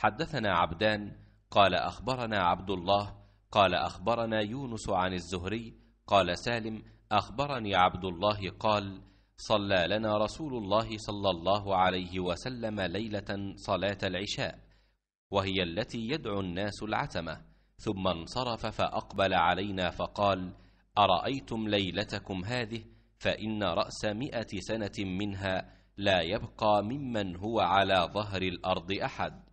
حدثنا عبدان قال أخبرنا عبد الله قال أخبرنا يونس عن الزهري قال سالم أخبرني عبد الله قال صلى لنا رسول الله صلى الله عليه وسلم ليلة صلاة العشاء وهي التي يدعو الناس العتمة ثم انصرف فأقبل علينا فقال أرأيتم ليلتكم هذه فإن رأس مئة سنة منها لا يبقى ممن هو على ظهر الأرض أحد